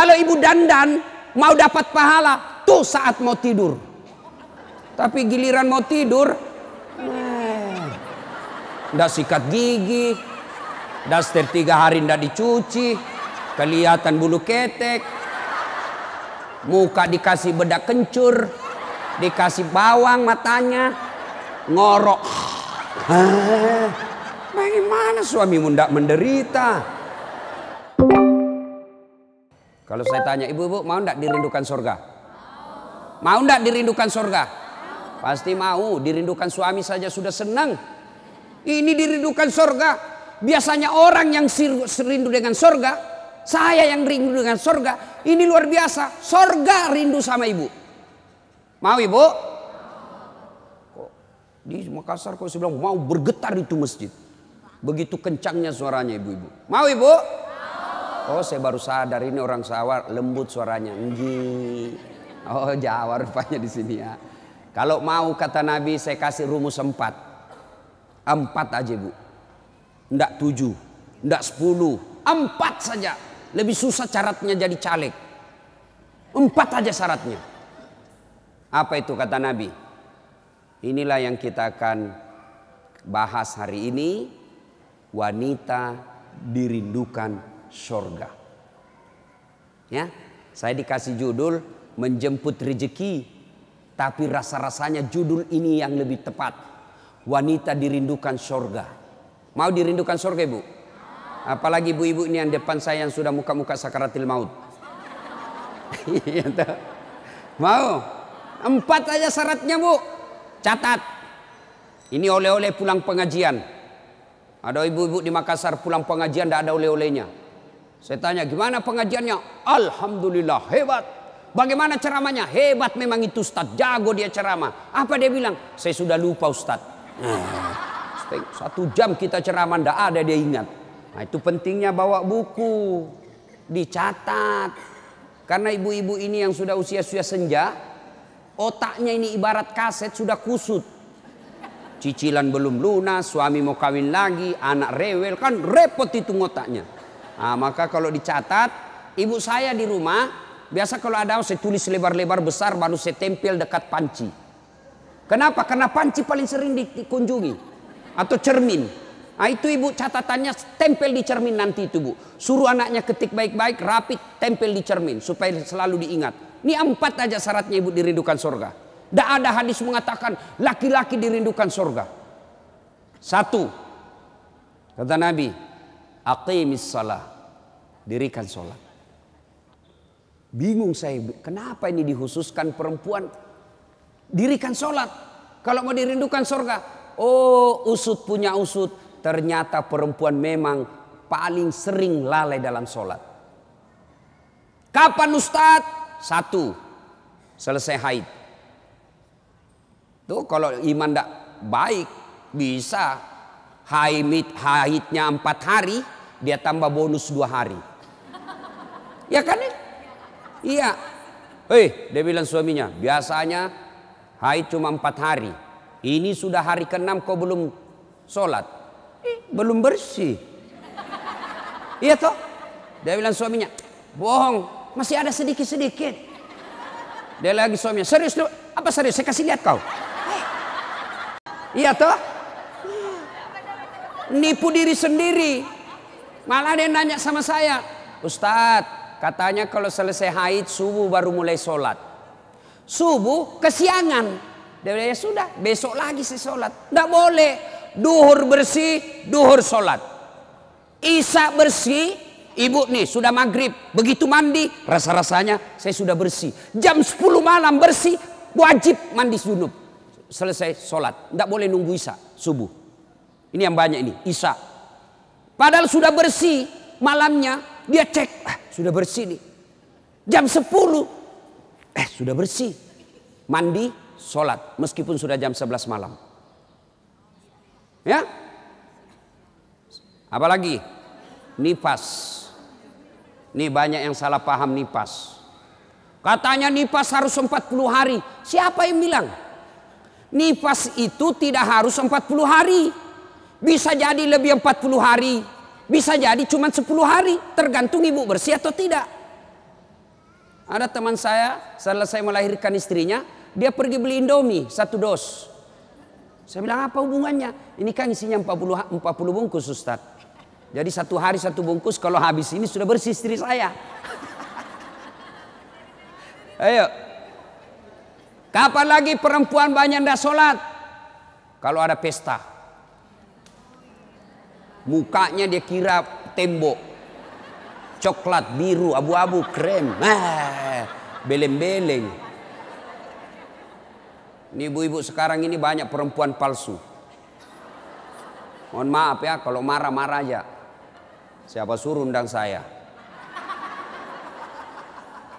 Kalau ibu dandan mau dapat pahala tuh saat mau tidur. Tapi giliran mau tidur, nah, ndak sikat gigi, daster tiga hari ndak dicuci, kelihatan bulu ketek, muka dikasih bedak kencur, dikasih bawang matanya, ngorok. bagaimana suamimu ndak menderita? Kalau saya tanya, ibu-ibu mau tidak dirindukan surga? Mau tidak dirindukan surga? Pasti mau, dirindukan suami saja sudah senang. Ini dirindukan surga. Biasanya orang yang serindu dengan surga, saya yang rindu dengan surga. Ini luar biasa, surga rindu sama ibu. Mau ibu? di Makassar kok saya bilang mau bergetar itu masjid. Begitu kencangnya suaranya ibu-ibu. Mau ibu? -ibu. Oh saya baru sadar ini orang sawar lembut suaranya. Nji. Oh Jawa rupanya di sini ya. Kalau mau kata Nabi saya kasih rumus empat. Empat aja bu. Enggak tujuh. Enggak sepuluh. Empat saja. Lebih susah syaratnya jadi caleg. Empat aja syaratnya. Apa itu kata Nabi? Inilah yang kita akan bahas hari ini. Wanita dirindukan surga. Ya, saya dikasih judul menjemput rezeki, tapi rasa-rasanya judul ini yang lebih tepat. Wanita dirindukan surga. Mau dirindukan surga, Ibu? Apalagi ibu-ibu ini yang depan saya yang sudah muka-muka sakaratil maut. Iya, Mau? Empat aja syaratnya bu. Catat. Ini oleh-oleh pulang pengajian. Ada ibu-ibu di Makassar pulang pengajian tidak ada oleh-olehnya. Saya tanya gimana pengajiannya? Alhamdulillah hebat. Bagaimana ceramahnya? Hebat memang itu Ustaz. Jago dia ceramah. Apa dia bilang? Saya sudah lupa Ustaz. Nah, satu jam kita ceramah tidak ada dia ingat. Nah itu pentingnya bawa buku. Dicatat. Karena ibu-ibu ini yang sudah usia-usia senja. Otaknya ini ibarat kaset sudah kusut cicilan belum lunas, suami mau kawin lagi, anak rewel, kan repot itu otaknya. Nah, maka kalau dicatat, ibu saya di rumah, biasa kalau ada saya tulis lebar-lebar besar baru saya tempel dekat panci. Kenapa? Karena panci paling sering dikunjungi. Atau cermin. Nah, itu ibu catatannya tempel di cermin nanti itu bu. Suruh anaknya ketik baik-baik, rapi, tempel di cermin. Supaya selalu diingat. Ini empat aja syaratnya ibu dirindukan sorga. Tidak ada hadis mengatakan laki-laki dirindukan sorga. Satu, kata Nabi, aqimis salah. Dirikan sholat. Bingung saya, kenapa ini dihususkan perempuan? Dirikan sholat. Kalau mau dirindukan surga. Oh usut punya usut. Ternyata perempuan memang paling sering lalai dalam sholat. Kapan ustaz Satu. Selesai haid. Tuh kalau iman tidak baik bisa haid haidnya empat hari dia tambah bonus dua hari ya kan iya hei dia bilang suaminya biasanya haid cuma empat hari ini sudah hari keenam kau belum sholat eh, belum bersih iya toh dia bilang suaminya bohong masih ada sedikit sedikit dia lagi suaminya serius lu apa serius saya kasih lihat kau iya toh nipu diri sendiri. Malah dia nanya sama saya, Ustadz katanya kalau selesai haid subuh baru mulai sholat. Subuh kesiangan. Dia bilang, ya sudah besok lagi sih sholat. Tidak boleh. Duhur bersih, duhur sholat. Isa bersih, ibu nih sudah maghrib. Begitu mandi, rasa-rasanya saya sudah bersih. Jam 10 malam bersih, wajib mandi junub. Selesai sholat. Tidak boleh nunggu Isa subuh. Ini yang banyak ini, Isa. Padahal sudah bersih malamnya, dia cek, ah, sudah bersih nih. Jam 10, eh sudah bersih. Mandi, sholat, meskipun sudah jam 11 malam. Ya? Apalagi? Nifas. Ini banyak yang salah paham nifas. Katanya nifas harus 40 hari. Siapa yang bilang? Nifas itu tidak harus 40 hari. Bisa jadi lebih 40 hari, bisa jadi cuma 10 hari, tergantung ibu bersih atau tidak. Ada teman saya selesai melahirkan istrinya, dia pergi beli Indomie satu dos. Saya bilang apa hubungannya? Ini kan isinya 40 40 bungkus Ustaz. Jadi satu hari satu bungkus kalau habis ini sudah bersih istri saya. Ayo. Kapan lagi perempuan banyak ndak sholat? Kalau ada pesta. Mukanya dia kira tembok. Coklat, biru, abu-abu, krem. Ah, beleng-beleng. Ini ibu-ibu sekarang ini banyak perempuan palsu. Mohon maaf ya kalau marah-marah aja. Siapa suruh undang saya?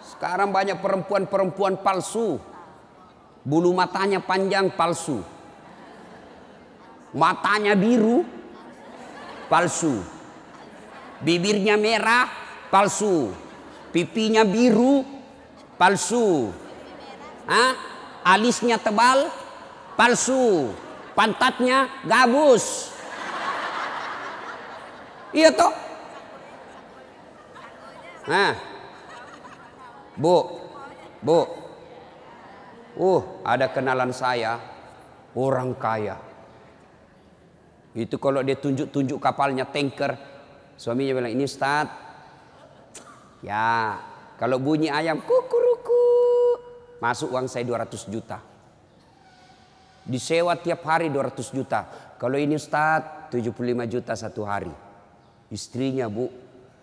Sekarang banyak perempuan-perempuan palsu. Bulu matanya panjang palsu. Matanya biru, palsu. Bibirnya merah, palsu. Pipinya biru, palsu. Hah? Alisnya tebal, palsu. Pantatnya gabus. Iya toh? Nah. Bu. Bu. Uh, ada kenalan saya orang kaya. Itu kalau dia tunjuk-tunjuk kapalnya tanker. Suaminya bilang, ini Ustaz. Ya, kalau bunyi ayam kukuruku. Masuk uang saya 200 juta. Disewa tiap hari 200 juta. Kalau ini Ustaz, 75 juta satu hari. Istrinya bu,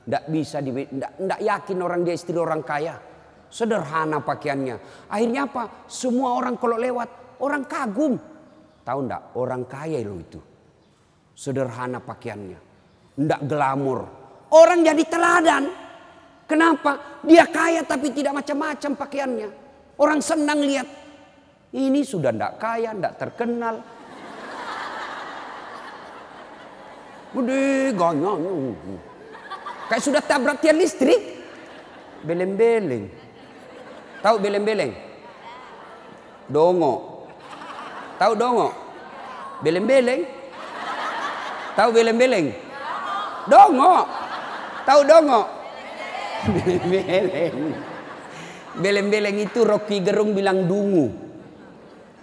tidak bisa, tidak yakin orang dia istri orang kaya. Sederhana pakaiannya. Akhirnya apa? Semua orang kalau lewat, orang kagum. Tahu ndak? Orang kaya loh itu. Sederhana pakaiannya. Tidak glamor. Orang jadi teladan. Kenapa? Dia kaya tapi tidak macam-macam pakaiannya. Orang senang lihat. Ini sudah tidak kaya, tidak terkenal. Gede, ganyang. Kayak sudah tabrak tiang listrik. Beleng-beleng. Tahu beleng-beleng? Dongo. Tahu dongo? Beleng-beleng? Tahu beleng-beleng? Dongo. Tahu dongo? Beleng-beleng. Beleng-beleng itu Rocky Gerung bilang dungu.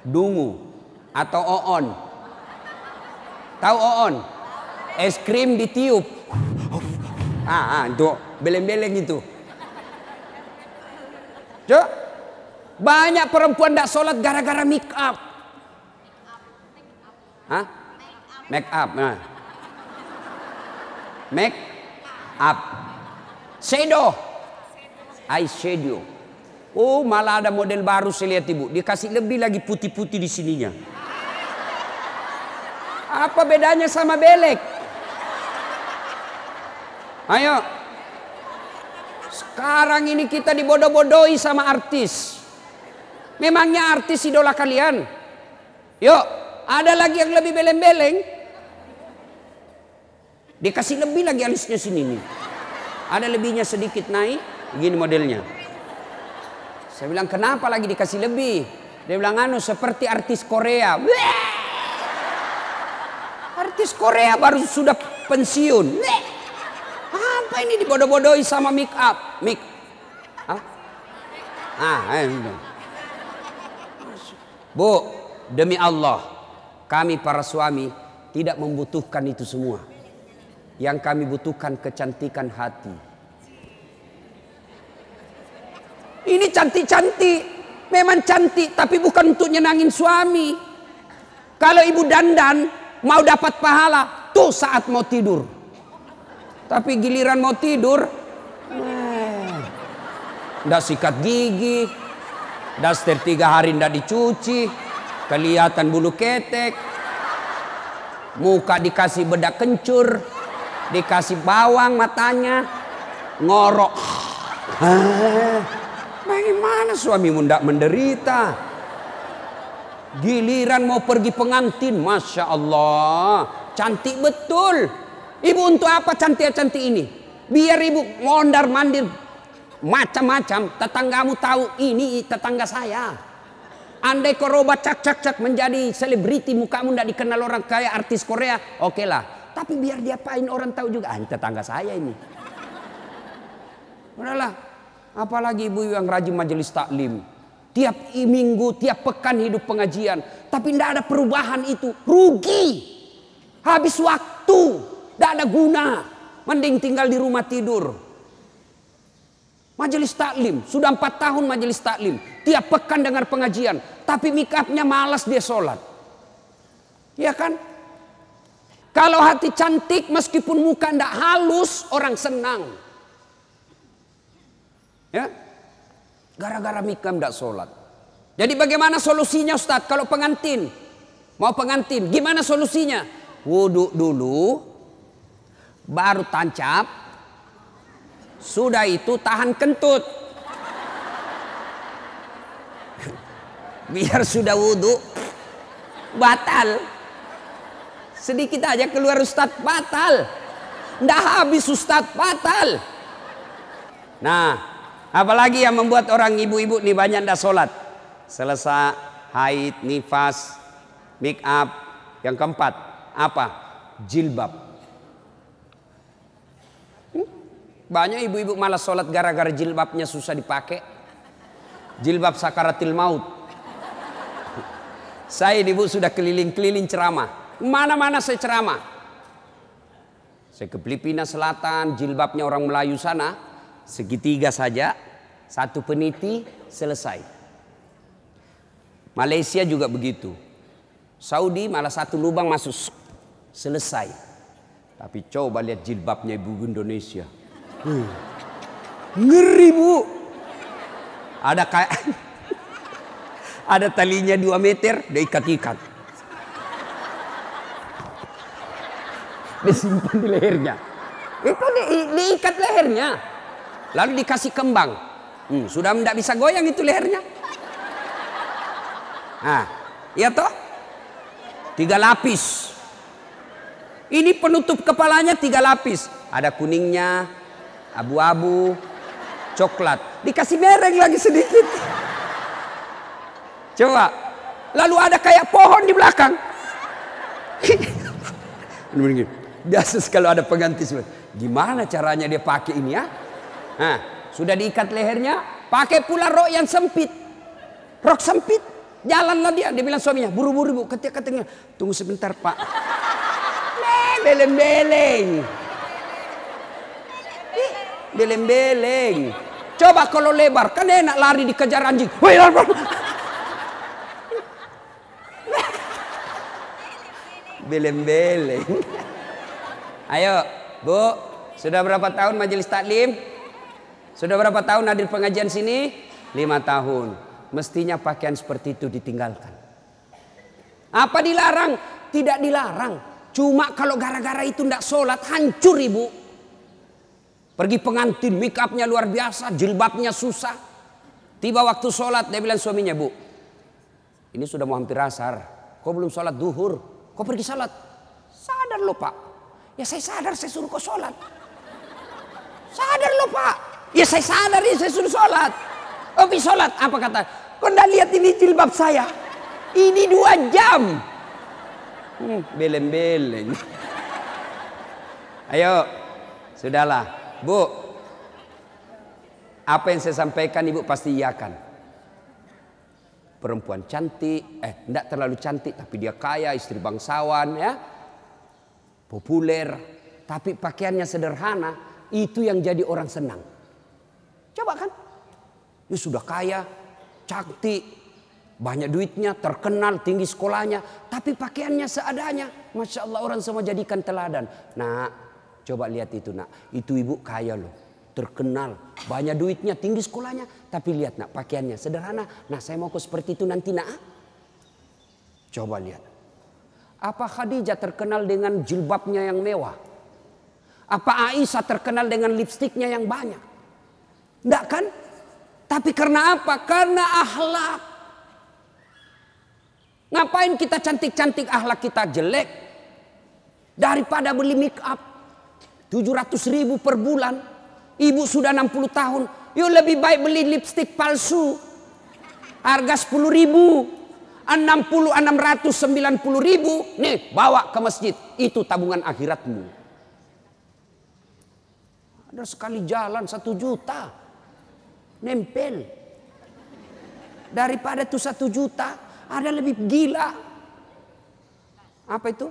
Dungu atau oon. Tahu oon? Es krim ditiup. Ah, ah itu beleng-beleng itu. Cok. Banyak perempuan tidak sholat gara-gara make up. Hah? Make up. Nah make up. Shadow. eye shadow. Oh, malah ada model baru saya lihat Ibu. Dikasih lebih lagi putih-putih di sininya. Apa bedanya sama belek? Ayo. Sekarang ini kita dibodoh-bodohi sama artis. Memangnya artis idola kalian? Yuk, ada lagi yang lebih beleng-beleng? Dikasih lebih lagi alisnya sini nih. Ada lebihnya sedikit naik, begini modelnya. Saya bilang, kenapa lagi dikasih lebih? Dia bilang, anu seperti artis Korea. Artis Korea baru sudah pensiun. Apa ini dibodoh-bodohi sama make up? Make Hah? Ah, eh, Bu, demi Allah, kami para suami tidak membutuhkan itu semua. Yang kami butuhkan kecantikan hati. Ini cantik-cantik. Memang cantik tapi bukan untuk nyenangin suami. Kalau ibu dandan mau dapat pahala tuh saat mau tidur. Tapi giliran mau tidur. nggak nah, sikat gigi. Daster tiga hari ndak dicuci. Kelihatan bulu ketek. Muka dikasih bedak kencur. Dikasih bawang matanya. Ngorok. bagaimana suami tidak menderita? Giliran mau pergi pengantin. Masya Allah. Cantik betul. Ibu untuk apa cantik-cantik ini? Biar ibu mondar mandir macam-macam tetanggamu tahu ini tetangga saya andai koroba cak cak cak menjadi selebriti mukamu tidak dikenal orang kaya artis Korea oke lah tapi biar dia diapain orang tahu juga. Ah, tetangga saya ini. Udahlah. Apalagi ibu yang rajin majelis taklim. Tiap minggu, tiap pekan hidup pengajian. Tapi tidak ada perubahan itu. Rugi. Habis waktu. Tidak ada guna. Mending tinggal di rumah tidur. Majelis taklim, sudah empat tahun majelis taklim. Tiap pekan dengar pengajian, tapi mikapnya malas dia sholat. Ya kan? Kalau hati cantik meskipun muka tidak halus orang senang. Ya, Gara-gara Mikam tidak sholat. Jadi bagaimana solusinya Ustaz? Kalau pengantin, mau pengantin, gimana solusinya? Wudhu dulu, baru tancap, sudah itu tahan kentut. Biar sudah wudhu, batal. Sedikit aja keluar Ustadz batal. ndak habis ustad batal. Nah, apalagi yang membuat orang ibu-ibu nih banyak ndak sholat. Selesai haid, nifas, make up. Yang keempat, apa? Jilbab. Hmm? Banyak ibu-ibu malah sholat gara-gara jilbabnya susah dipakai. Jilbab sakaratil maut. Saya ibu sudah keliling-keliling ceramah. Mana-mana saya ceramah. Saya ke Filipina Selatan, jilbabnya orang Melayu sana. Segitiga saja, satu peniti, selesai. Malaysia juga begitu. Saudi malah satu lubang masuk, selesai. Tapi coba lihat jilbabnya ibu Indonesia. Hmm. Ngeri bu. Ada kayak ada talinya dua meter, dia ikat-ikat. disimpan di lehernya. Itu di, diikat lehernya. Lalu dikasih kembang. Hmm, sudah tidak bisa goyang itu lehernya. Nah, iya toh? Tiga lapis. Ini penutup kepalanya tiga lapis. Ada kuningnya, abu-abu, coklat. Dikasih mereng lagi sedikit. Coba. Lalu ada kayak pohon di belakang. Biasa kalau ada pengganti Gimana caranya dia pakai ini ya? Nah, sudah diikat lehernya, pakai pula rok yang sempit. Rok sempit. Jalanlah dia, dia bilang suaminya, buru-buru bu, ketika ketemu, tunggu sebentar pak. Beleng-beleng. Beleng-beleng. Coba kalau lebar, kan enak lari dikejar anjing. Woi, Beleng-beleng. Ayo, Bu, sudah berapa tahun majelis taklim? Sudah berapa tahun hadir pengajian sini? Lima tahun. Mestinya pakaian seperti itu ditinggalkan. Apa dilarang? Tidak dilarang. Cuma kalau gara-gara itu tidak sholat, hancur ibu. Pergi pengantin, make upnya luar biasa, jilbabnya susah. Tiba waktu sholat, dia bilang suaminya, bu, ini sudah mau hampir asar. Kok belum sholat duhur? Kok pergi sholat? Sadar loh pak, Ya saya sadar saya suruh kau sholat. Sadar lo pak. Ya saya sadar ya saya suruh sholat. Oke sholat apa kata? Kau dah lihat ini jilbab saya. Ini dua jam. Hmm, beleng-beleng. Ayo, sudahlah. Bu, apa yang saya sampaikan ibu pasti iya kan? Perempuan cantik, eh tidak terlalu cantik tapi dia kaya, istri bangsawan ya populer, tapi pakaiannya sederhana, itu yang jadi orang senang. Coba kan? Dia sudah kaya, cantik, banyak duitnya, terkenal, tinggi sekolahnya, tapi pakaiannya seadanya. Masya Allah orang semua jadikan teladan. Nah, coba lihat itu nak, itu ibu kaya loh, terkenal, banyak duitnya, tinggi sekolahnya, tapi lihat nak pakaiannya sederhana. Nah, saya mau kok seperti itu nanti nak. Ah. Coba lihat. Apa Khadijah terkenal dengan jilbabnya yang mewah? Apa Aisyah terkenal dengan lipstiknya yang banyak? Tidak kan? Tapi karena apa? Karena ahlak. Ngapain kita cantik-cantik ahlak kita jelek? Daripada beli make up 700 ribu per bulan. Ibu sudah 60 tahun. Yuk lebih baik beli lipstik palsu. Harga 10 ribu. 60 690 ribu nih bawa ke masjid itu tabungan akhiratmu ada sekali jalan satu juta nempel daripada tuh satu juta ada lebih gila apa itu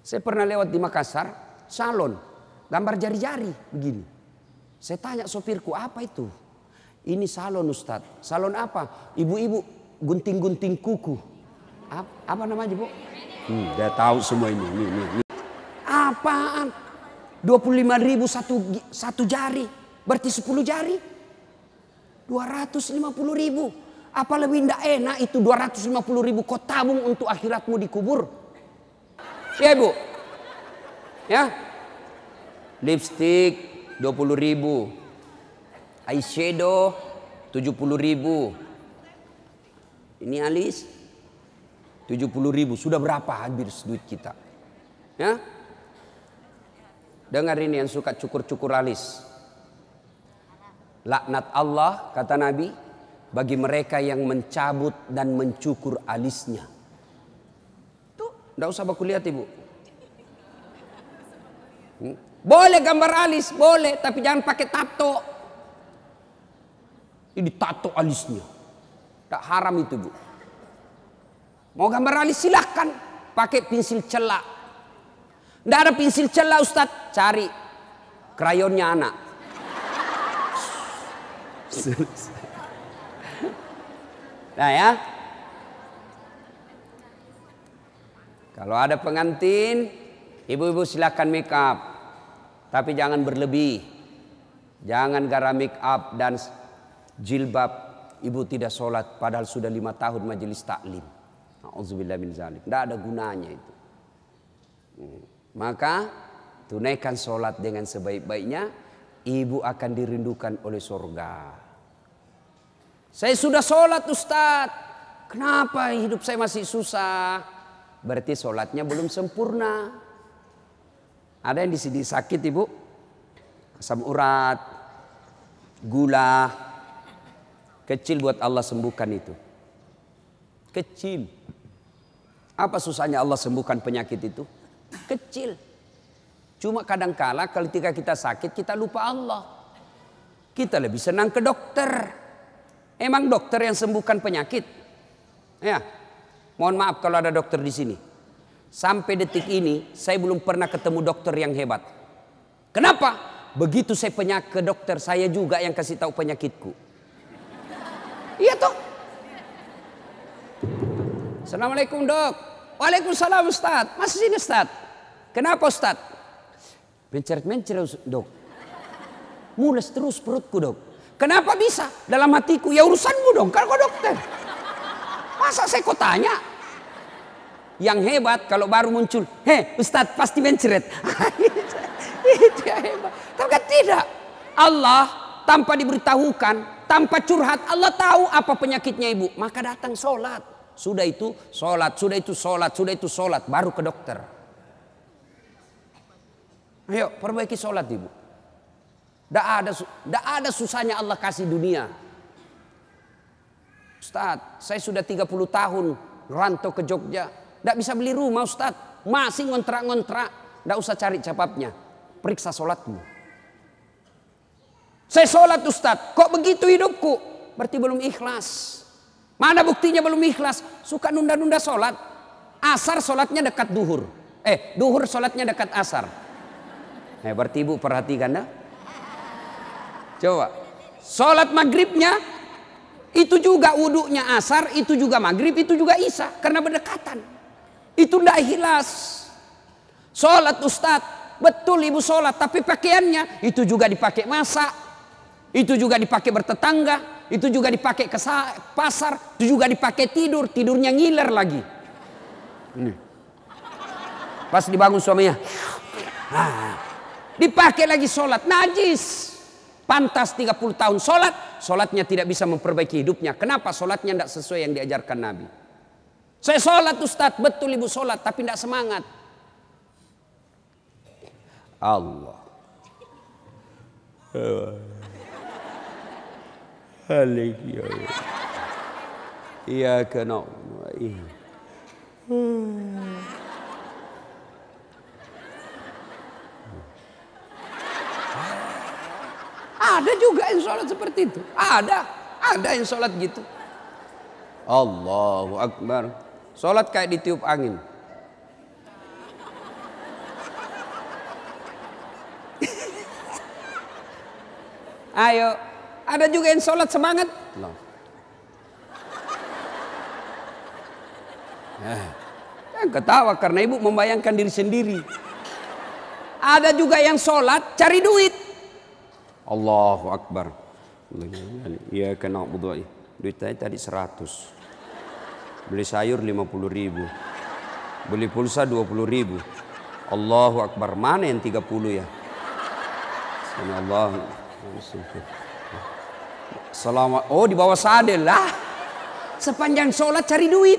saya pernah lewat di Makassar salon gambar jari-jari begini saya tanya sopirku apa itu ini salon Ustadz salon apa ibu-ibu gunting-gunting kuku. Apa, apa namanya bu? Hmm, dia tahu semua ini. ini, ini, ini. Apaan? 25 ribu satu, satu jari. Berarti 10 jari. 250 ribu. Apa lebih tidak enak itu 250 ribu kau tabung untuk akhiratmu dikubur. Ya bu Ya? Lipstick 20 ribu. Eyeshadow 70 ribu. Ini alis 70 ribu. Sudah berapa habis duit kita? Ya? Dengar ini yang suka cukur-cukur alis. Laknat Allah, kata Nabi, bagi mereka yang mencabut dan mencukur alisnya. Tuh, tidak usah lihat ibu. Hmm? Boleh gambar alis, boleh, tapi jangan pakai tato. Ini tato alisnya. Tak haram itu bu. Mau gambar alis silahkan. Pakai pensil celak. Tidak ada pensil celak Ustaz. Cari krayonnya anak. Nah ya. Kalau ada pengantin, ibu-ibu silahkan make up. Tapi jangan berlebih. Jangan gara make up dan jilbab ibu tidak sholat padahal sudah lima tahun majelis taklim. Alhamdulillah min zalim. Tidak ada gunanya itu. Hmm. Maka tunaikan sholat dengan sebaik-baiknya. Ibu akan dirindukan oleh surga. Saya sudah sholat Ustadz. Kenapa hidup saya masih susah? Berarti sholatnya belum sempurna. Ada yang di sini sakit ibu? Asam urat, gula, Kecil buat Allah sembuhkan itu. Kecil. Apa susahnya Allah sembuhkan penyakit itu? Kecil. Cuma kadangkala ketika kita sakit kita lupa Allah. Kita lebih senang ke dokter. Emang dokter yang sembuhkan penyakit? Ya. Mohon maaf kalau ada dokter di sini. Sampai detik ini saya belum pernah ketemu dokter yang hebat. Kenapa? Begitu saya penyak ke dokter, saya juga yang kasih tahu penyakitku. Iya toh. Assalamualaikum dok. Waalaikumsalam Ustaz. Masih sini Ustaz. Kenapa Ustaz? Menceret-menceret dok. Mules terus perutku dok. Kenapa bisa? Dalam hatiku ya urusanmu dong. Kan kau dokter. Masa saya kau tanya? Yang hebat kalau baru muncul. Hei Ustaz pasti menceret. itu yang hebat. Tapi kan tidak. Allah tanpa diberitahukan, tanpa curhat, Allah tahu apa penyakitnya ibu. Maka datang sholat. Sudah itu sholat, sudah itu sholat, sudah itu sholat, baru ke dokter. Ayo perbaiki sholat ibu. Tidak ada, da ada susahnya Allah kasih dunia. Ustadz, saya sudah 30 tahun rantau ke Jogja. Tidak bisa beli rumah Ustadz. Masih ngontrak-ngontrak. Tidak usah cari capapnya. Periksa sholatmu. Saya sholat Ustaz, kok begitu hidupku? Berarti belum ikhlas. Mana buktinya belum ikhlas? Suka nunda-nunda sholat. Asar sholatnya dekat duhur. Eh, duhur sholatnya dekat asar. Eh, berarti ibu perhatikan dah. Coba. Sholat maghribnya itu juga wuduknya asar, itu juga maghrib, itu juga isya. Karena berdekatan. Itu tidak ikhlas. Sholat Ustadz, betul ibu sholat. Tapi pakaiannya itu juga dipakai masak. Itu juga dipakai bertetangga, itu juga dipakai ke pasar, itu juga dipakai tidur, tidurnya ngiler lagi. Ini. Pas dibangun suaminya. Nah, Dipakai lagi sholat, najis. Pantas 30 tahun sholat, sholatnya tidak bisa memperbaiki hidupnya. Kenapa sholatnya tidak sesuai yang diajarkan Nabi? Saya sholat Ustaz, betul ibu sholat, tapi tidak semangat. Allah halik ya رب إياك نعبد Ada juga yang sholat seperti itu. Ada. Ada yang sholat gitu. Allahu Akbar. Sholat kayak ditiup angin. Ayo ada juga yang sholat semangat. Nah. Eh, ketawa karena ibu membayangkan diri sendiri. Ada juga yang sholat cari duit. Allahu Akbar. Iya kena berdoa. Duit saya tadi 100. Beli sayur 50 ribu. Beli pulsa 20 ribu. Allahu Akbar. Mana yang 30 ya? Subhanallah. Allah. Selama oh di bawah sadel lah. Sepanjang sholat cari duit.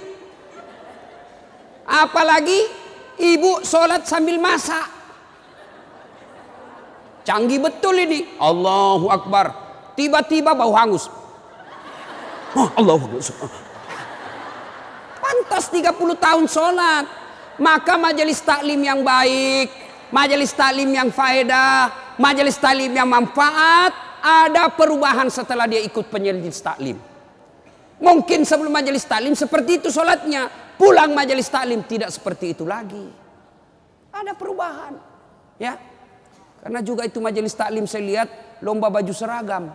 Apalagi ibu sholat sambil masak. Canggih betul ini. Allahu Akbar. Tiba-tiba bau hangus. Oh, Allahu Akbar. Pantas 30 tahun sholat. Maka majelis taklim yang baik. Majelis taklim yang faedah. Majelis taklim yang manfaat ada perubahan setelah dia ikut penyelidik taklim. Mungkin sebelum majelis taklim seperti itu sholatnya. Pulang majelis taklim tidak seperti itu lagi. Ada perubahan. Ya. Karena juga itu majelis taklim saya lihat lomba baju seragam.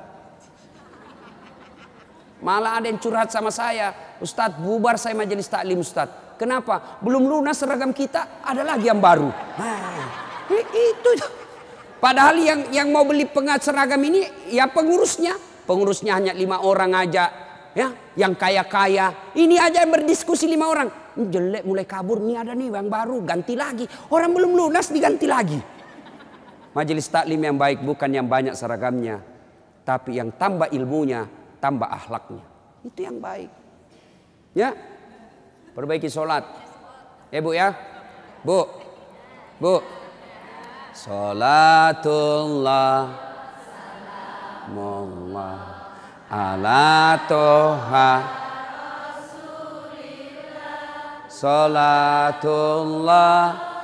Malah ada yang curhat sama saya. Ustadz bubar saya majelis taklim Ustadz. Kenapa? Belum lunas seragam kita ada lagi yang baru. Nah, ya itu Padahal yang yang mau beli pengat seragam ini ya pengurusnya. Pengurusnya hanya lima orang aja. Ya, yang kaya-kaya. Ini aja berdiskusi lima orang. jelek mulai kabur nih ada nih yang baru ganti lagi. Orang belum lunas diganti lagi. Majelis taklim yang baik bukan yang banyak seragamnya, tapi yang tambah ilmunya, tambah ahlaknya. Itu yang baik. Ya, perbaiki sholat. Ya bu ya, bu, bu. Salatullah Salamullah Ala toha Salatullah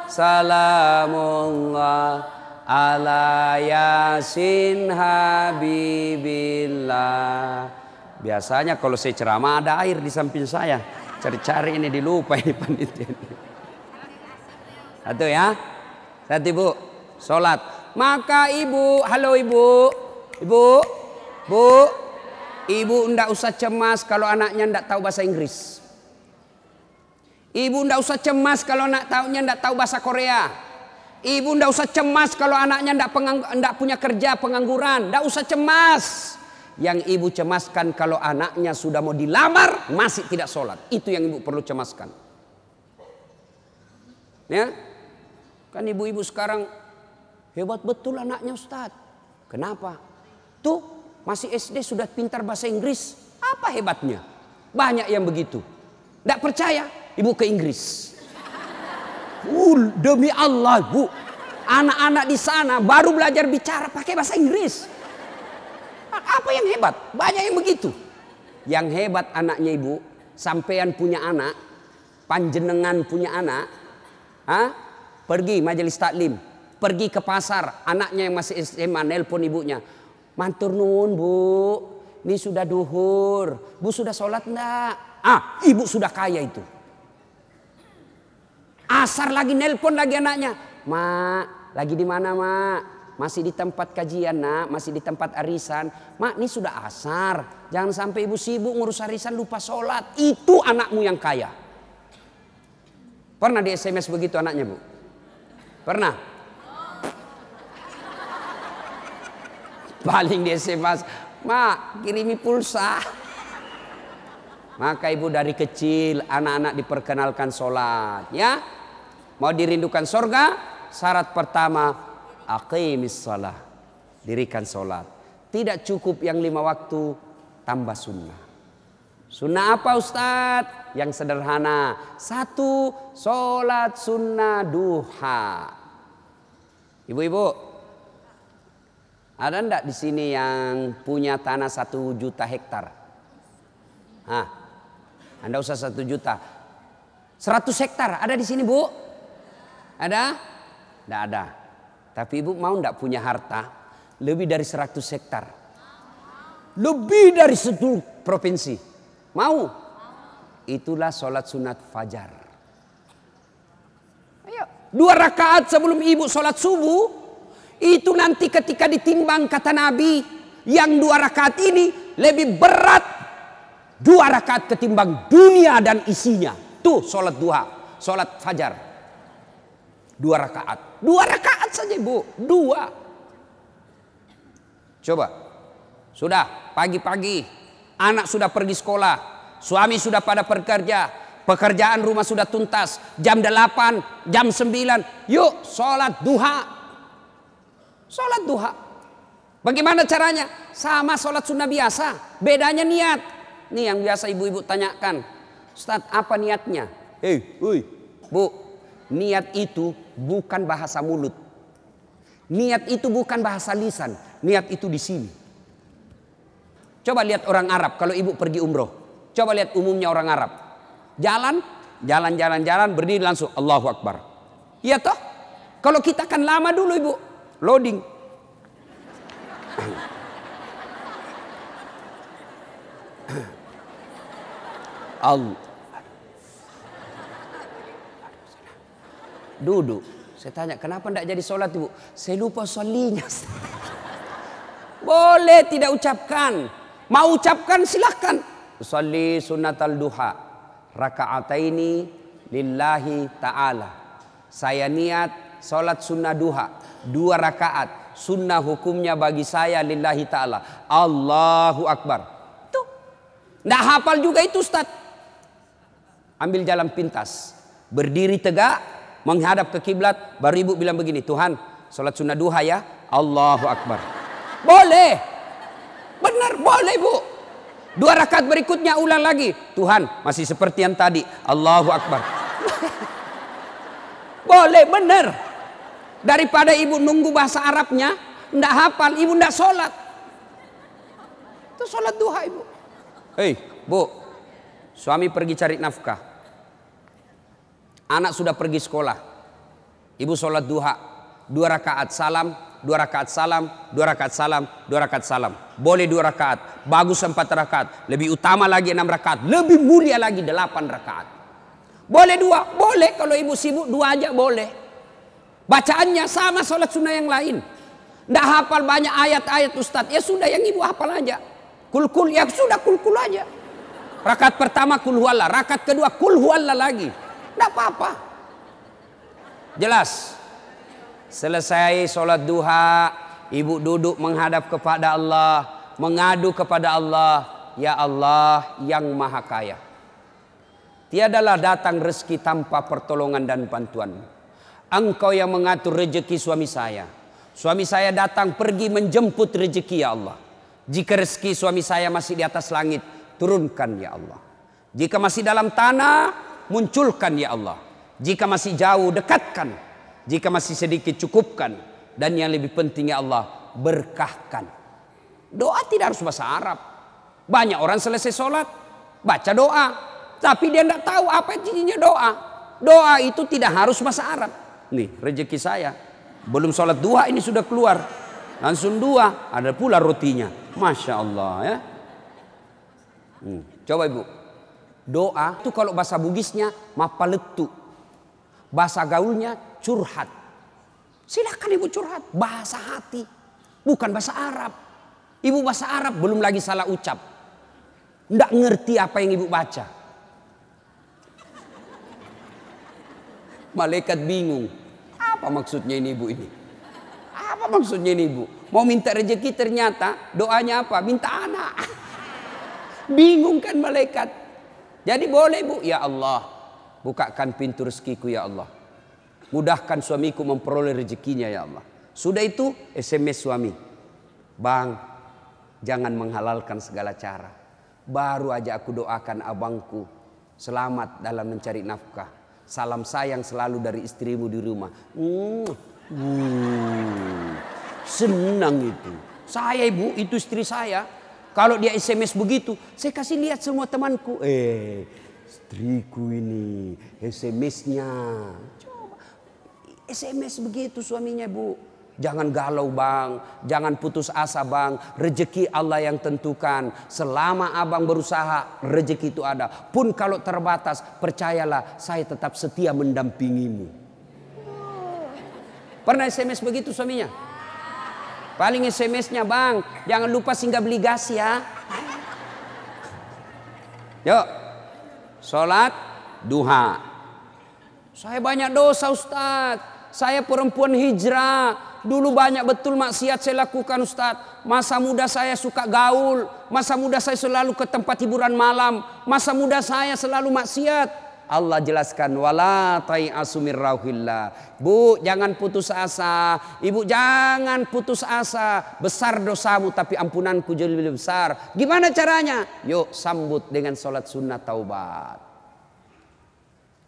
Salamullah Ala yasin habibillah Biasanya kalau saya ceramah ada air di samping saya Cari-cari ini dilupa ini panitia Satu ya Satu ibu Sholat. Maka ibu, halo ibu. Ibu, bu. Ibu ndak usah cemas kalau anaknya ndak tahu bahasa Inggris. Ibu ndak usah cemas kalau anak tahunya ndak tahu bahasa Korea. Ibu ndak usah cemas kalau anaknya ndak, pengang, ndak punya kerja pengangguran. Ndak usah cemas. Yang ibu cemaskan kalau anaknya sudah mau dilamar masih tidak sholat. Itu yang ibu perlu cemaskan. Ya, kan ibu-ibu sekarang Hebat betul anaknya Ustaz. Kenapa? Tuh masih SD sudah pintar bahasa Inggris. Apa hebatnya? Banyak yang begitu. Tidak percaya? Ibu ke Inggris. Uh, demi Allah bu. Anak-anak di sana baru belajar bicara pakai bahasa Inggris. Apa yang hebat? Banyak yang begitu. Yang hebat anaknya ibu. Sampean punya anak. Panjenengan punya anak. Ha? Ah, pergi majelis taklim pergi ke pasar, anaknya yang masih SMA nelpon ibunya. Mantur nun Bu. Ini sudah duhur. Bu sudah sholat enggak? Ah, ibu sudah kaya itu. Asar lagi nelpon lagi anaknya. Mak, lagi di mana, Mak? masih di tempat kajian nak, masih di tempat arisan. Mak ini sudah asar, jangan sampai ibu sibuk ngurus arisan lupa sholat. Itu anakmu yang kaya. Pernah di SMS begitu anaknya bu? Pernah? Paling di SMS, Mak kirimi pulsa. Maka ibu dari kecil anak-anak diperkenalkan sholat ya. Mau dirindukan sorga syarat pertama aqimis sholat. Dirikan sholat. Tidak cukup yang lima waktu tambah sunnah. Sunnah apa Ustadz? Yang sederhana. Satu, sholat sunnah duha. Ibu-ibu, ada ndak di sini yang punya tanah satu juta hektar? Hah? Anda usah satu juta. Seratus hektar ada di sini bu? Ada? Tidak ada. Tapi ibu mau ndak punya harta lebih dari seratus hektar? Lebih dari satu provinsi. Mau? Itulah sholat sunat fajar. Ayo. Dua rakaat sebelum ibu sholat subuh itu nanti ketika ditimbang kata Nabi yang dua rakaat ini lebih berat dua rakaat ketimbang dunia dan isinya. Tuh sholat duha, sholat fajar. Dua rakaat. Dua rakaat saja bu, dua. Coba, sudah pagi-pagi anak sudah pergi sekolah, suami sudah pada bekerja, pekerjaan rumah sudah tuntas, jam 8, jam 9, yuk sholat duha Sholat duha. Bagaimana caranya? Sama sholat sunnah biasa. Bedanya niat. Nih yang biasa ibu-ibu tanyakan. Ustaz apa niatnya? Hei, eh, Bu, niat itu bukan bahasa mulut. Niat itu bukan bahasa lisan. Niat itu di sini. Coba lihat orang Arab kalau ibu pergi umroh. Coba lihat umumnya orang Arab. Jalan, jalan, jalan, jalan, berdiri langsung. Allahu Akbar. Iya toh? Kalau kita kan lama dulu ibu loading. Allah. Duduk. Saya tanya, kenapa tidak jadi sholat ibu? Saya lupa sholinya. Boleh tidak ucapkan. Mau ucapkan silahkan. Sholli sunat al-duha. ini lillahi ta'ala. Saya niat sholat sunnah duha dua rakaat. Sunnah hukumnya bagi saya lillahi ta'ala. Allahu Akbar. Tuh. hafal juga itu Ustaz. Ambil jalan pintas. Berdiri tegak, menghadap ke kiblat. Baru ibu bilang begini, Tuhan sholat sunnah duha ya. Allahu Akbar. Boleh. Benar boleh bu. Dua rakaat berikutnya ulang lagi. Tuhan masih seperti yang tadi. Allahu Akbar. Boleh benar. Daripada ibu nunggu bahasa Arabnya, ndak hafal, ibu ndak sholat. Itu sholat duha ibu. Hei, bu, suami pergi cari nafkah. Anak sudah pergi sekolah. Ibu sholat duha, dua rakaat salam, dua rakaat salam, dua rakaat salam, dua rakaat salam. Boleh dua rakaat, bagus empat rakaat, lebih utama lagi enam rakaat, lebih mulia lagi delapan rakaat. Boleh dua, boleh kalau ibu sibuk dua aja boleh. Bacaannya sama sholat sunnah yang lain. Tidak hafal banyak ayat-ayat Ustadz. Ya sudah yang ibu hafal aja. Kul-kul, ya sudah kul-kul aja. Rakat pertama kul huwala, rakat kedua kul huwala lagi. Tidak apa-apa. Jelas. Selesai sholat duha, ibu duduk menghadap kepada Allah, mengadu kepada Allah, ya Allah yang maha kaya. Tiadalah datang rezeki tanpa pertolongan dan bantuanmu. Engkau yang mengatur rejeki suami saya. Suami saya datang pergi menjemput rejeki ya Allah. Jika rezeki suami saya masih di atas langit, turunkan ya Allah. Jika masih dalam tanah, munculkan ya Allah. Jika masih jauh, dekatkan. Jika masih sedikit, cukupkan. Dan yang lebih penting ya Allah, berkahkan. Doa tidak harus bahasa Arab. Banyak orang selesai sholat, baca doa. Tapi dia tidak tahu apa jadinya doa. Doa itu tidak harus bahasa Arab nih rezeki saya. Belum sholat dua ini sudah keluar. Langsung dua, ada pula rotinya. Masya Allah ya. Hmm. Coba ibu. Doa itu kalau bahasa Bugisnya mapaletu. Bahasa gaulnya curhat. Silahkan ibu curhat. Bahasa hati. Bukan bahasa Arab. Ibu bahasa Arab belum lagi salah ucap. ndak ngerti apa yang ibu baca. Malaikat bingung. Apa maksudnya ini ibu ini? Apa maksudnya ini ibu? Mau minta rezeki ternyata doanya apa? Minta anak. Bingung kan malaikat. Jadi boleh bu. Ya Allah. Bukakan pintu rezekiku ya Allah. Mudahkan suamiku memperoleh rezekinya ya Allah. Sudah itu SMS suami. Bang. Jangan menghalalkan segala cara. Baru aja aku doakan abangku selamat dalam mencari nafkah. Salam sayang selalu dari istrimu di rumah. Hmm. Hmm. Senang itu. Saya ibu, itu istri saya. Kalau dia SMS begitu, saya kasih lihat semua temanku. Eh, istriku ini SMS-nya. Coba SMS begitu suaminya bu. Jangan galau bang, jangan putus asa bang. Rezeki Allah yang tentukan. Selama abang berusaha, rezeki itu ada. Pun kalau terbatas, percayalah saya tetap setia mendampingimu. Pernah SMS begitu suaminya? Paling SMS-nya bang, jangan lupa singgah beli gas ya. Yuk, sholat duha. Saya banyak dosa Ustadz, saya perempuan hijrah, Dulu banyak betul maksiat saya lakukan Ustaz. Masa muda saya suka gaul. Masa muda saya selalu ke tempat hiburan malam. Masa muda saya selalu maksiat. Allah jelaskan wala asumir rauhillah. Bu, jangan putus asa. Ibu jangan putus asa. Besar dosamu tapi ampunanku jauh lebih besar. Gimana caranya? Yuk sambut dengan sholat sunnah taubat.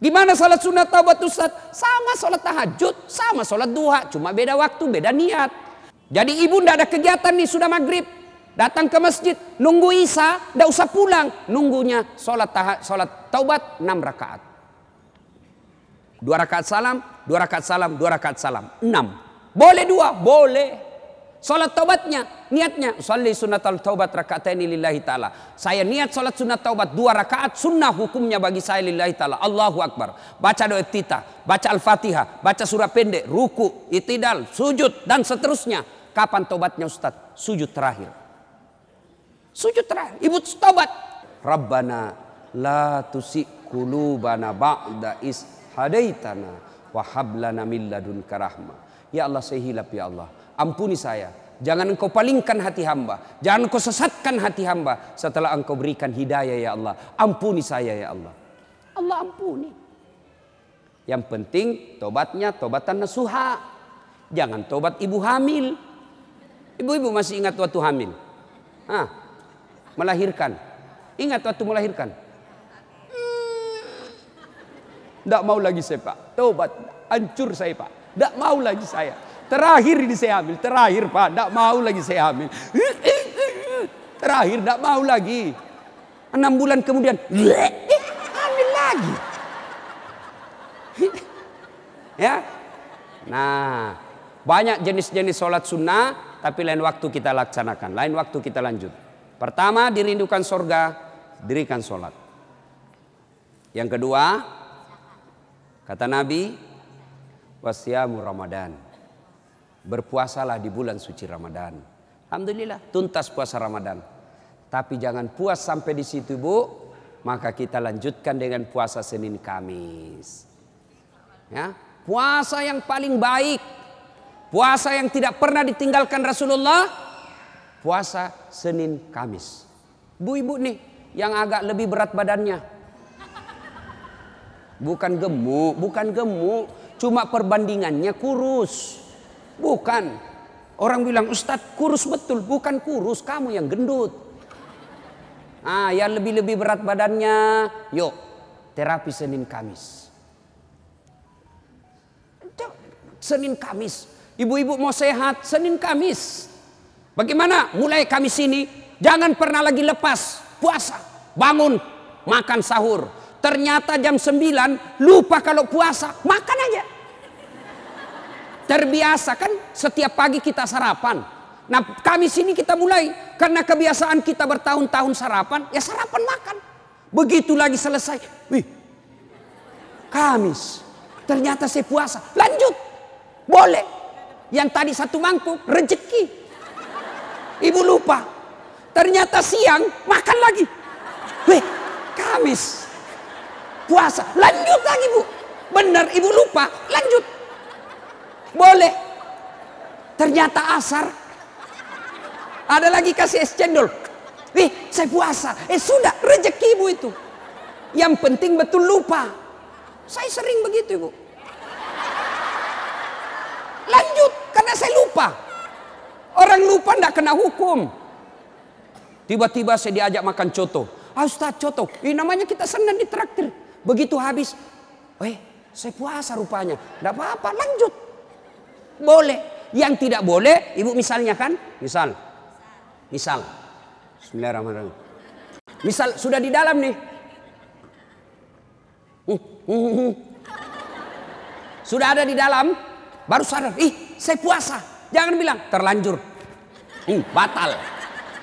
Di mana salat sunat taubat Ustaz? Sama salat tahajud, sama salat duha, cuma beda waktu, beda niat. Jadi ibu ndak ada kegiatan nih sudah maghrib. Datang ke masjid, nunggu Isa, ndak usah pulang. Nunggunya salat salat taubat 6 rakaat. Dua rakaat salam, dua rakaat salam, dua rakaat salam. enam Boleh dua, boleh. Salat taubatnya, niatnya Salli sunnatul taubat raka'ataini lillahi taala. Saya niat salat sunat taubat dua rakaat sunnah hukumnya bagi saya lillahi taala. Allahu akbar. Baca doa tita, baca Al-Fatihah, baca surah pendek, ruku, itidal, sujud dan seterusnya. Kapan taubatnya Ustaz? Sujud terakhir. Sujud terakhir, ibu taubat. Rabbana la tusik kulubana ba'da is hadaitana wa hablana min ladunka Ya Allah saya hilap ya Allah ampuni saya. Jangan engkau palingkan hati hamba. Jangan engkau sesatkan hati hamba. Setelah engkau berikan hidayah ya Allah. Ampuni saya ya Allah. Allah ampuni. Yang penting tobatnya tobatan nasuha. Jangan tobat ibu hamil. Ibu-ibu masih ingat waktu hamil? Hah? Melahirkan. Ingat waktu melahirkan? Tidak hmm. mau lagi saya pak. Tobat. Hancur saya pak. Tidak mau lagi saya. Terakhir ini saya ambil. Terakhir Pak. Tidak mau lagi saya ambil. Terakhir tidak mau lagi. Enam bulan kemudian. Ambil lagi. ya. Nah. Banyak jenis-jenis sholat sunnah. Tapi lain waktu kita laksanakan. Lain waktu kita lanjut. Pertama dirindukan sorga. Dirikan sholat. Yang kedua. Kata Nabi. wasiamu Ramadan. Berpuasalah di bulan suci Ramadan. Alhamdulillah tuntas puasa Ramadan. Tapi jangan puas sampai di situ Bu. Maka kita lanjutkan dengan puasa Senin Kamis. Ya, puasa yang paling baik. Puasa yang tidak pernah ditinggalkan Rasulullah. Puasa Senin Kamis. Bu ibu nih yang agak lebih berat badannya. Bukan gemuk, bukan gemuk, cuma perbandingannya kurus. Bukan. Orang bilang, Ustadz kurus betul. Bukan kurus, kamu yang gendut. Ah, yang lebih-lebih berat badannya, yuk terapi Senin Kamis. Senin Kamis. Ibu-ibu mau sehat, Senin Kamis. Bagaimana? Mulai Kamis ini, jangan pernah lagi lepas puasa. Bangun, makan sahur. Ternyata jam 9 lupa kalau puasa, makan aja. Terbiasa kan setiap pagi kita sarapan. Nah kami sini kita mulai. Karena kebiasaan kita bertahun-tahun sarapan. Ya sarapan makan. Begitu lagi selesai. Wih. Kamis. Ternyata saya puasa. Lanjut. Boleh. Yang tadi satu mangkuk. Rezeki. Ibu lupa. Ternyata siang makan lagi. Wih. Kamis. Puasa. Lanjut lagi bu. Benar ibu lupa. Lanjut. Boleh. Ternyata asar. Ada lagi kasih es cendol. Ih, saya puasa. Eh sudah, rezekimu itu. Yang penting betul lupa. Saya sering begitu ibu. Lanjut, karena saya lupa. Orang lupa tidak kena hukum. Tiba-tiba saya diajak makan coto. Ah coto, ini namanya kita senang di traktir. Begitu habis, eh saya puasa rupanya. Tidak apa-apa, lanjut. Boleh. Yang tidak boleh, ibu misalnya kan? Misal. Misal. Bismillahirrahmanirrahim. Misal sudah di dalam nih. Hmm, hmm, hmm, sudah ada di dalam, baru sadar, ih saya puasa. Jangan bilang terlanjur. Hmm, batal.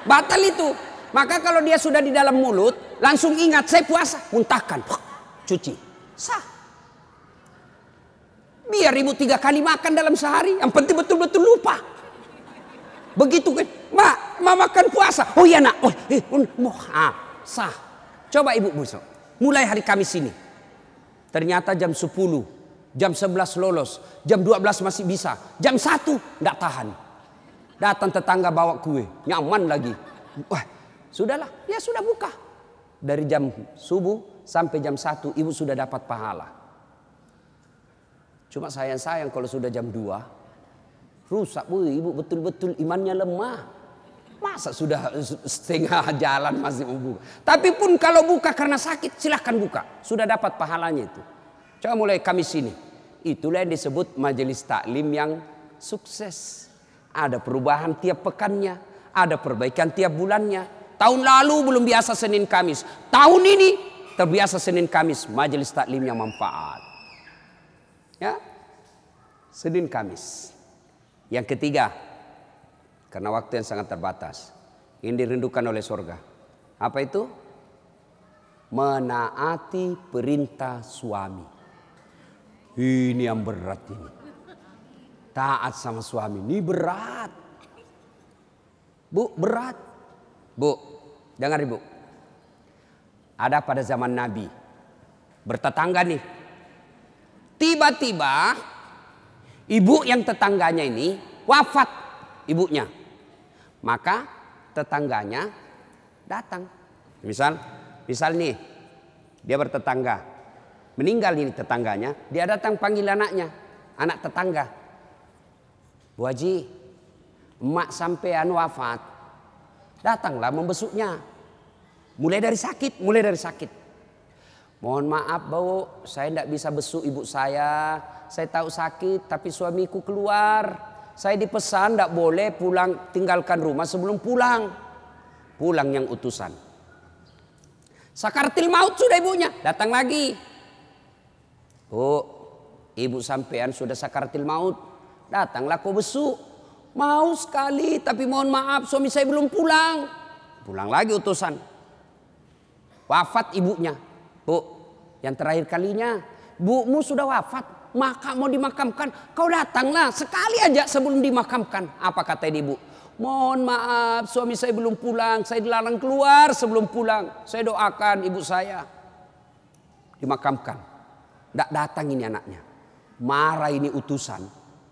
Batal itu. Maka kalau dia sudah di dalam mulut, langsung ingat saya puasa, muntahkan, cuci. Sah. Biar ibu tiga kali makan dalam sehari. Yang penting betul-betul lupa. Begitu kan. Ma, ma makan puasa. Oh iya nak. Oh, eh, oh, ah, sah. Coba ibu besok. Mulai hari Kamis ini. Ternyata jam 10. Jam 11 lolos. Jam 12 masih bisa. Jam 1 nggak tahan. Datang tetangga bawa kue. Nyaman lagi. Wah, sudahlah. Ya sudah buka. Dari jam subuh sampai jam 1 ibu sudah dapat pahala. Cuma sayang-sayang kalau sudah jam 2 rusak bu ibu betul-betul imannya lemah. Masa sudah setengah jalan masih mau buka. Tapi pun kalau buka karena sakit silahkan buka. Sudah dapat pahalanya itu. Coba mulai Kamis sini, Itulah yang disebut majelis taklim yang sukses. Ada perubahan tiap pekannya. Ada perbaikan tiap bulannya. Tahun lalu belum biasa Senin Kamis. Tahun ini terbiasa Senin Kamis majelis taklim yang manfaat. Ya. Senin Kamis. Yang ketiga, karena waktu yang sangat terbatas, ini dirindukan oleh surga. Apa itu? Menaati perintah suami. Ini yang berat ini. Taat sama suami, ini berat. Bu, berat. Bu, dengar ibu. Ada pada zaman Nabi. Bertetangga nih, Tiba-tiba ibu yang tetangganya ini wafat ibunya. Maka tetangganya datang. Misal, misal nih dia bertetangga. Meninggal ini tetangganya, dia datang panggil anaknya, anak tetangga. Bu Haji, emak sampean wafat. Datanglah membesuknya. Mulai dari sakit, mulai dari sakit. Mohon maaf bau, saya tidak bisa besuk ibu saya. Saya tahu sakit tapi suamiku keluar. Saya dipesan tidak boleh pulang tinggalkan rumah sebelum pulang. Pulang yang utusan. Sakartil maut sudah ibunya, datang lagi. Bu, ibu sampean sudah sakartil maut. Datanglah kau besuk. Mau sekali tapi mohon maaf suami saya belum pulang. Pulang lagi utusan. Wafat ibunya, Bu, yang terakhir kalinya bumu sudah wafat, maka mau dimakamkan. Kau datanglah sekali aja sebelum dimakamkan. Apa kata ibu? Mohon maaf, suami saya belum pulang. Saya dilarang keluar sebelum pulang. Saya doakan ibu saya. Dimakamkan. Tidak datang ini anaknya. Marah ini utusan.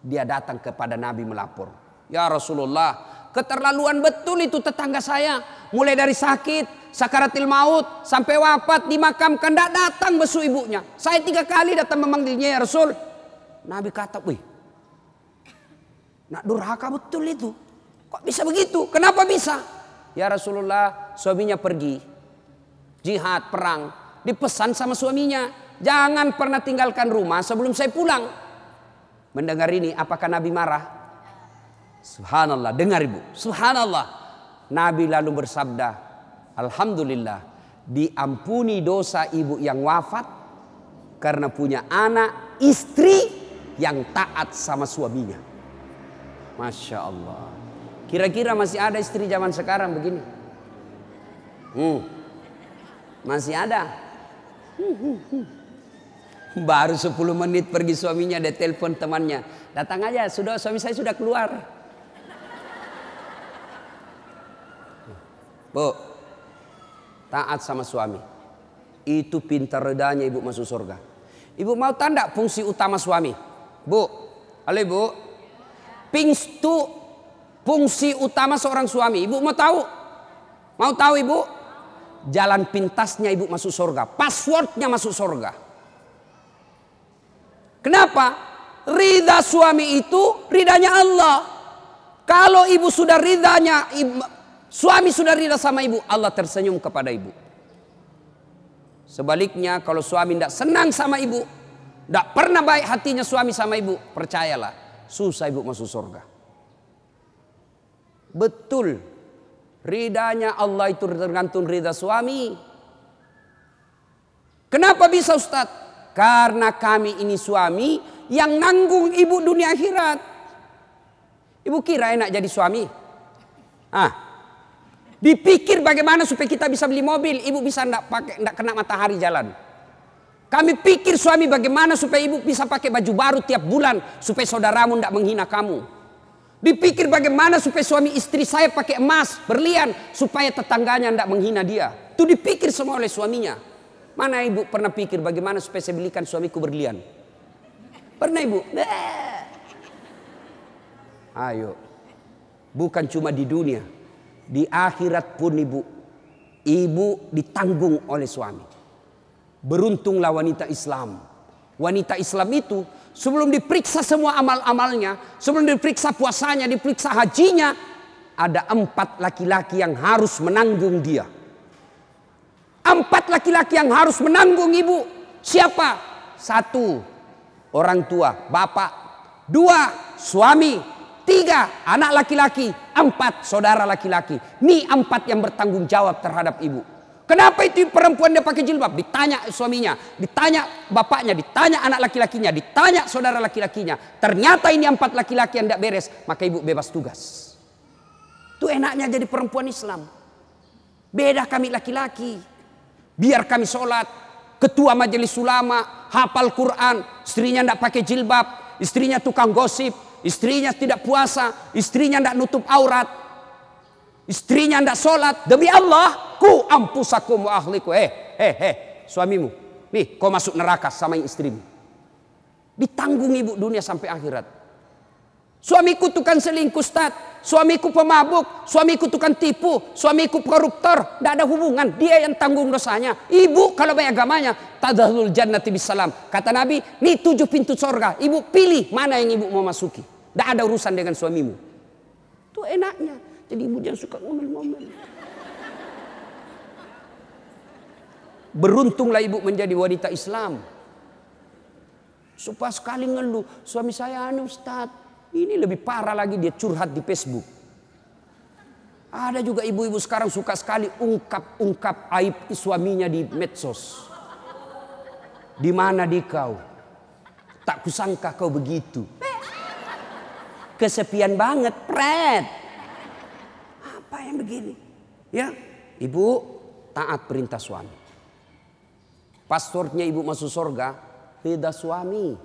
Dia datang kepada Nabi melapor. Ya Rasulullah, keterlaluan betul itu tetangga saya. Mulai dari sakit, sakaratil maut sampai wafat dimakamkan tidak datang besu ibunya. Saya tiga kali datang memanggilnya ya Rasul. Nabi kata, wih, nak durhaka betul itu. Kok bisa begitu? Kenapa bisa? Ya Rasulullah, suaminya pergi. Jihad, perang. Dipesan sama suaminya. Jangan pernah tinggalkan rumah sebelum saya pulang. Mendengar ini, apakah Nabi marah? Subhanallah, dengar ibu. Subhanallah. Nabi lalu bersabda, Alhamdulillah diampuni dosa ibu yang wafat karena punya anak istri yang taat sama suaminya. Masya Allah. Kira-kira masih ada istri zaman sekarang begini? Hmm. Masih ada. Baru 10 menit pergi suaminya ada telepon temannya. Datang aja, sudah suami saya sudah keluar. Bu, taat sama suami. Itu pintar redanya ibu masuk surga. Ibu mau tanda fungsi utama suami? Bu, halo ibu. Pingstu fungsi utama seorang suami. Ibu mau tahu? Mau tahu ibu? Jalan pintasnya ibu masuk surga. Passwordnya masuk surga. Kenapa? Ridha suami itu ridhanya Allah. Kalau ibu sudah ridhanya Suami sudah rida sama ibu, Allah tersenyum kepada ibu. Sebaliknya kalau suami tidak senang sama ibu, tidak pernah baik hatinya suami sama ibu, percayalah, susah ibu masuk surga. Betul, ridanya Allah itu tergantung rida suami. Kenapa bisa Ustadz? Karena kami ini suami yang nanggung ibu dunia akhirat. Ibu kira enak jadi suami? Ah, Dipikir bagaimana supaya kita bisa beli mobil, ibu bisa ndak pakai ndak kena matahari jalan. Kami pikir suami bagaimana supaya ibu bisa pakai baju baru tiap bulan supaya saudaramu ndak menghina kamu. Dipikir bagaimana supaya suami istri saya pakai emas, berlian supaya tetangganya ndak menghina dia. Itu dipikir semua oleh suaminya. Mana ibu pernah pikir bagaimana supaya saya belikan suamiku berlian? Pernah ibu? Nah. Ayo. Bukan cuma di dunia, di akhirat pun ibu, ibu ditanggung oleh suami. Beruntunglah wanita Islam. Wanita Islam itu sebelum diperiksa semua amal-amalnya, sebelum diperiksa puasanya, diperiksa hajinya, ada empat laki-laki yang harus menanggung dia. Empat laki-laki yang harus menanggung ibu. Siapa? Satu, orang tua, bapak. Dua, suami. Tiga, anak laki-laki empat saudara laki-laki. Nih empat yang bertanggung jawab terhadap ibu. Kenapa itu perempuan dia pakai jilbab? Ditanya suaminya, ditanya bapaknya, ditanya anak laki-lakinya, ditanya saudara laki-lakinya. Ternyata ini empat laki-laki yang tidak beres, maka ibu bebas tugas. Itu enaknya jadi perempuan Islam. Beda kami laki-laki. Biar kami sholat, ketua majelis ulama, hafal Quran, istrinya tidak pakai jilbab, istrinya tukang gosip, istrinya tidak puasa, istrinya tidak nutup aurat, istrinya tidak sholat. Demi Allah, ku aku mu ahliku. Eh, eh, eh, suamimu. Nih, kau masuk neraka sama istrimu. Ditanggung ibu dunia sampai akhirat. Suamiku tukang selingkuh, stat. Suamiku pemabuk, suamiku tukang tipu, suamiku koruptor. Tidak ada hubungan, dia yang tanggung dosanya. Ibu kalau banyak agamanya, tadahul jannati bisalam. Kata Nabi, ini tujuh pintu sorga. Ibu pilih mana yang ibu mau masuki. Tidak ada urusan dengan suamimu. Itu enaknya. Jadi ibu jangan suka ngomel-ngomel. Beruntunglah ibu menjadi wanita Islam. Supaya sekali ngeluh, suami saya anu Ustaz. Ini lebih parah lagi dia curhat di Facebook. Ada juga ibu-ibu sekarang suka sekali ungkap-ungkap aib suaminya di medsos. Di mana di kau? Tak kusangka kau begitu kesepian banget, pret. Apa yang begini? Ya, ibu taat perintah suami. Pastornya ibu masuk surga, beda suami.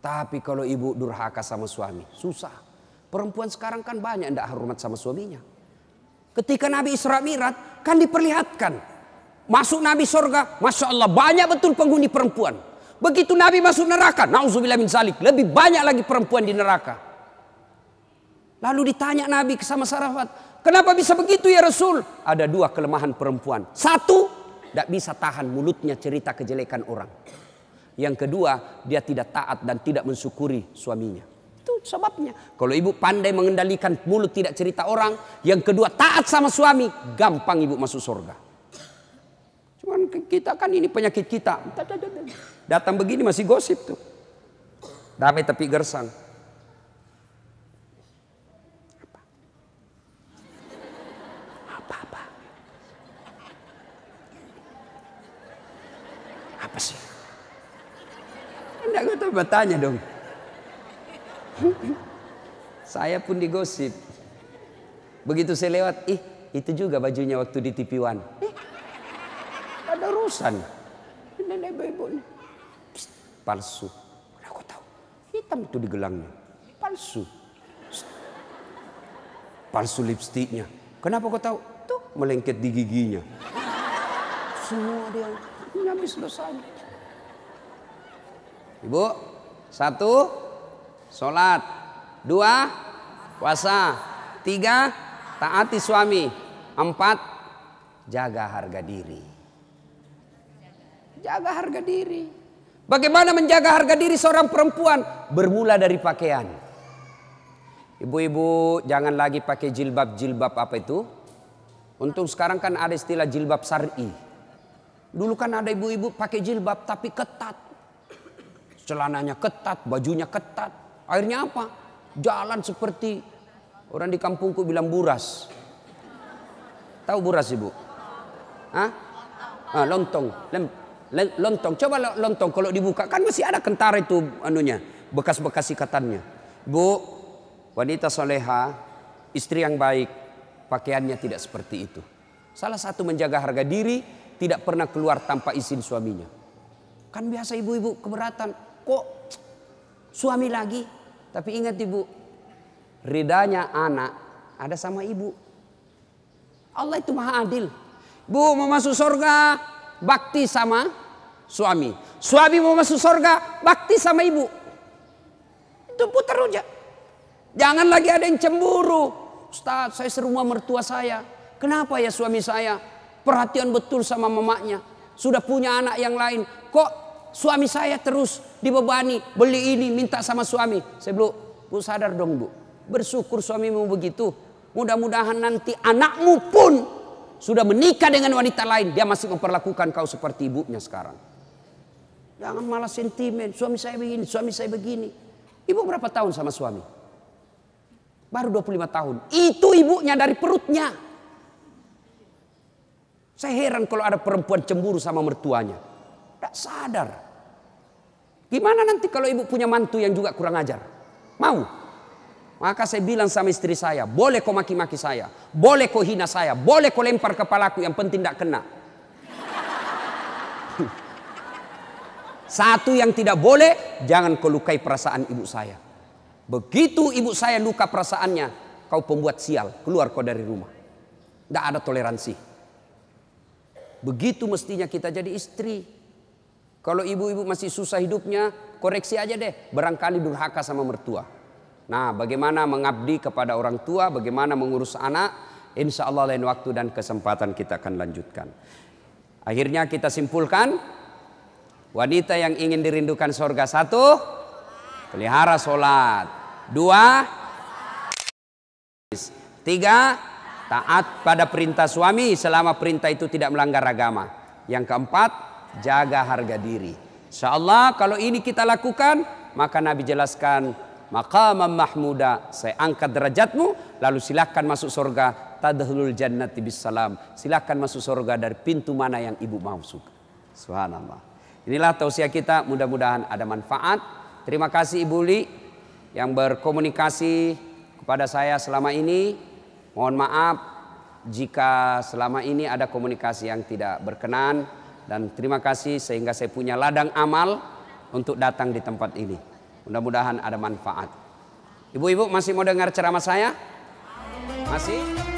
Tapi kalau ibu durhaka sama suami, susah. Perempuan sekarang kan banyak tidak hormat sama suaminya. Ketika Nabi Isra Mi'raj kan diperlihatkan. Masuk Nabi surga, Masya Allah banyak betul penghuni perempuan. Begitu Nabi masuk neraka, nauzubillah min salik, lebih banyak lagi perempuan di neraka. Lalu ditanya Nabi ke sama Sarafat, kenapa bisa begitu ya Rasul? Ada dua kelemahan perempuan. Satu, tidak bisa tahan mulutnya cerita kejelekan orang. Yang kedua, dia tidak taat dan tidak mensyukuri suaminya. Itu sebabnya. Kalau ibu pandai mengendalikan mulut tidak cerita orang. Yang kedua, taat sama suami. Gampang ibu masuk surga. Cuman kita kan ini penyakit kita. Datang begini masih gosip tuh. Damai tapi gersang. Apa-apa. Apa sih? Enggak gue bertanya dong. Saya pun digosip. Begitu saya lewat, ih itu juga bajunya waktu di TV One. Eh, ada urusan palsu. Mana aku tahu? Hitam itu di gelangnya. Palsu. Palsu lipstiknya. Kenapa kau tahu? Tuh melengket di giginya. Semua dia habis selesai. Ibu, satu, sholat. Dua, puasa. Tiga, taati suami. Empat, jaga harga diri. Jaga harga diri. Bagaimana menjaga harga diri seorang perempuan? Bermula dari pakaian. Ibu-ibu jangan lagi pakai jilbab-jilbab apa itu? Untung sekarang kan ada istilah jilbab sari. Dulu kan ada ibu-ibu pakai jilbab tapi ketat. Celananya ketat, bajunya ketat. Akhirnya apa? Jalan seperti orang di kampungku bilang buras. Tahu buras ibu? Hah? Ah, lontong, lem, lontong. Coba lontong kalau dibuka kan masih ada kentara itu anunya, bekas-bekas ikatannya. Bu, wanita soleha, istri yang baik, pakaiannya tidak seperti itu. Salah satu menjaga harga diri, tidak pernah keluar tanpa izin suaminya. Kan biasa ibu-ibu keberatan, kok suami lagi? Tapi ingat ibu, ridanya anak ada sama ibu. Allah itu maha adil. Bu mau masuk surga, bakti sama suami. Suami mau masuk surga, bakti sama ibu. Itu putar aja. Jangan lagi ada yang cemburu. Ustaz, saya serumah mertua saya. Kenapa ya suami saya? Perhatian betul sama mamanya. Sudah punya anak yang lain. Kok suami saya terus dibebani. Beli ini, minta sama suami. Saya belum, bu sadar dong bu. Bersyukur suamimu begitu. Mudah-mudahan nanti anakmu pun sudah menikah dengan wanita lain, dia masih memperlakukan kau seperti ibunya sekarang. Jangan malah sentimen, suami saya begini, suami saya begini. Ibu berapa tahun sama suami? Baru 25 tahun. Itu ibunya dari perutnya. Saya heran kalau ada perempuan cemburu sama mertuanya. Tak sadar. Gimana nanti kalau ibu punya mantu yang juga kurang ajar? Mau? Maka saya bilang sama istri saya, boleh kau maki-maki saya, boleh kau hina saya, boleh kau lempar kepalaku, yang penting tidak kena. Satu yang tidak boleh, jangan kau lukai perasaan ibu saya. Begitu ibu saya luka perasaannya, kau pembuat sial, keluar kau dari rumah. Tidak ada toleransi. Begitu mestinya kita jadi istri. Kalau ibu-ibu masih susah hidupnya, koreksi aja deh. Barangkali durhaka sama mertua. Nah, bagaimana mengabdi kepada orang tua, bagaimana mengurus anak, insya Allah lain waktu dan kesempatan kita akan lanjutkan. Akhirnya kita simpulkan, wanita yang ingin dirindukan sorga satu, pelihara sholat. Dua, tiga, taat pada perintah suami selama perintah itu tidak melanggar agama. Yang keempat, jaga harga diri. Insya Allah kalau ini kita lakukan, maka Nabi jelaskan maka mahmuda. Saya angkat derajatmu lalu silahkan masuk surga tadhulul jannati bisalam. Silahkan masuk surga dari pintu mana yang ibu mau suka. Subhanallah. Inilah tausiah kita mudah-mudahan ada manfaat. Terima kasih Ibu Li yang berkomunikasi kepada saya selama ini. Mohon maaf jika selama ini ada komunikasi yang tidak berkenan dan terima kasih sehingga saya punya ladang amal untuk datang di tempat ini. Mudah-mudahan ada manfaat. Ibu-ibu masih mau dengar ceramah saya? Masih?